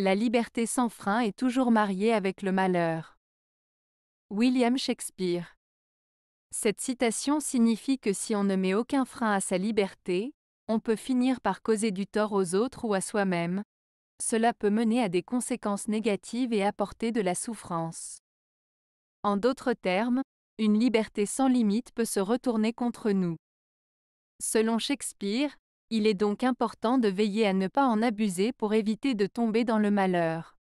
La liberté sans frein est toujours mariée avec le malheur. William Shakespeare. Cette citation signifie que si on ne met aucun frein à sa liberté, on peut finir par causer du tort aux autres ou à soi-même. Cela peut mener à des conséquences négatives et apporter de la souffrance. En d'autres termes, une liberté sans limite peut se retourner contre nous. Selon Shakespeare, il est donc important de veiller à ne pas en abuser pour éviter de tomber dans le malheur.